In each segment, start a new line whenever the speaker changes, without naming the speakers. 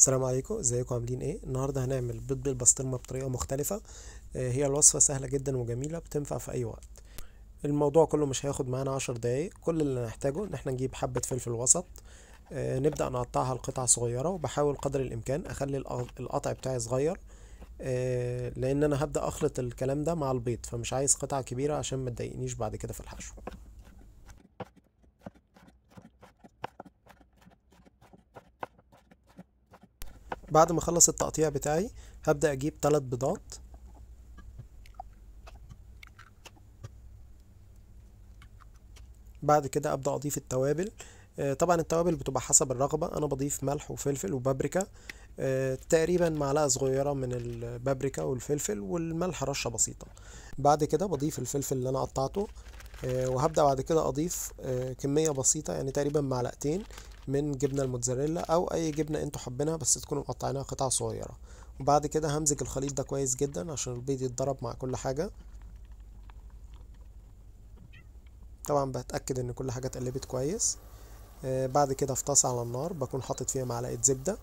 السلام عليكم ازيكم عاملين ايه النهارده هنعمل بيض بالبسطرمه بطريقه مختلفه آه، هي الوصفه سهله جدا وجميله بتنفع في اي وقت الموضوع كله مش هياخد معانا عشر دقايق كل اللي هنحتاجه ان احنا نجيب حبه فلفل وسط آه، نبدا نقطعها لقطع صغيره وبحاول قدر الامكان اخلي القطع بتاعي صغير آه، لان انا هبدا اخلط الكلام ده مع البيض فمش عايز قطعه كبيره عشان ما تضايقنيش بعد كده في الحشو بعد ما اخلص التقطيع بتاعي هبدأ اجيب تلات بيضات بعد كده ابدأ اضيف التوابل آه، طبعا التوابل بتبقى حسب الرغبة انا بضيف ملح وفلفل وبابريكا آه، تقريبا معلقة صغيرة من البابريكا والفلفل والملح رشة بسيطة بعد كده بضيف الفلفل اللي انا قطعته آه، وهبدأ بعد كده أضيف آه، كمية بسيطة يعني تقريبا معلقتين من جبنة الموتزاريلا أو أي جبنة أنتوا حابينها بس تكونوا مقطعينها قطع صغيرة وبعد كده همزج الخليط ده كويس جدا عشان البيض يتضرب مع كل حاجة طبعا بتأكد إن كل حاجة اتقلبت كويس آه، بعد كده افتص على النار بكون حاطط فيها معلقة زبدة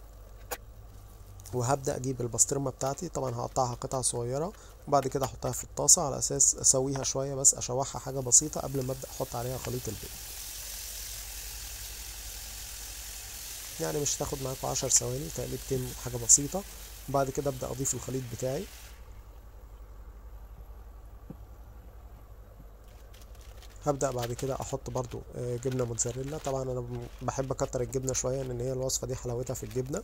وهبدا اجيب البسطرمه بتاعتي طبعا هقطعها قطع صغيره وبعد كده احطها في الطاسه على اساس اسويها شويه بس اشوحها حاجه بسيطه قبل ما ابدا احط عليها خليط البيض يعني مش هتاخد معاكوا عشر ثواني تقليبتين حاجه بسيطه وبعد كده ابدا اضيف الخليط بتاعي هبدا بعد كده احط برضو آه، جبنه موتزاريلا طبعا انا بحب اكتر الجبنه شويه لان هي الوصفه دي حلاوتها في الجبنه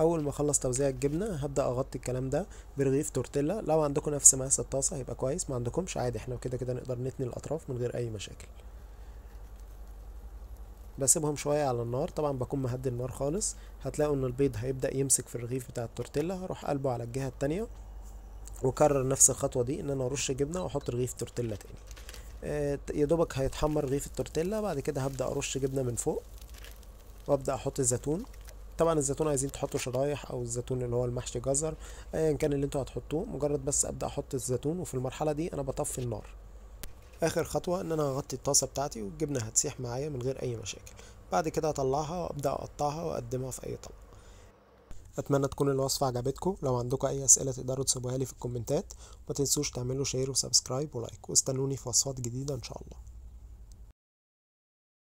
اول ما اخلص توزيع الجبنه هبدا اغطي الكلام ده برغيف تورتيلا لو عندكم نفس مقاس الطاسه هيبقى كويس ما عندكمش عادي احنا كده كده نقدر نتني الاطراف من غير اي مشاكل بسيبهم شويه على النار طبعا بكون مهدي النار خالص هتلاقوا ان البيض هيبدا يمسك في الرغيف بتاع التورتيلا هروح قلبه على الجهه التانية وكرر نفس الخطوه دي ان انا ارش جبنه واحط رغيف تورتيلا تاني آه، يا دوبك هيتحمر رغيف التورتيلا بعد كده هبدا ارش جبنه من فوق وابدا احط الزيتون طبعا الزيتون عايزين تحطوا شرايح او الزيتون اللي هو المحشي جزر ايا كان اللي انتوا هتحطوه مجرد بس ابدا احط الزيتون وفي المرحله دي انا بطفي النار اخر خطوه ان انا هغطي الطاسه بتاعتي والجبنه هتسيح معايا من غير اي مشاكل بعد كده هطلعها وابدا اقطعها واقدمها في اي طبق اتمنى تكون الوصفه عجبتكم لو عندكم اي اسئله تقدروا تسيبوها لي في الكومنتات ما تنسوش تعملوا شير وسبسكرايب ولايك واستنوني في وصفات جديده ان شاء الله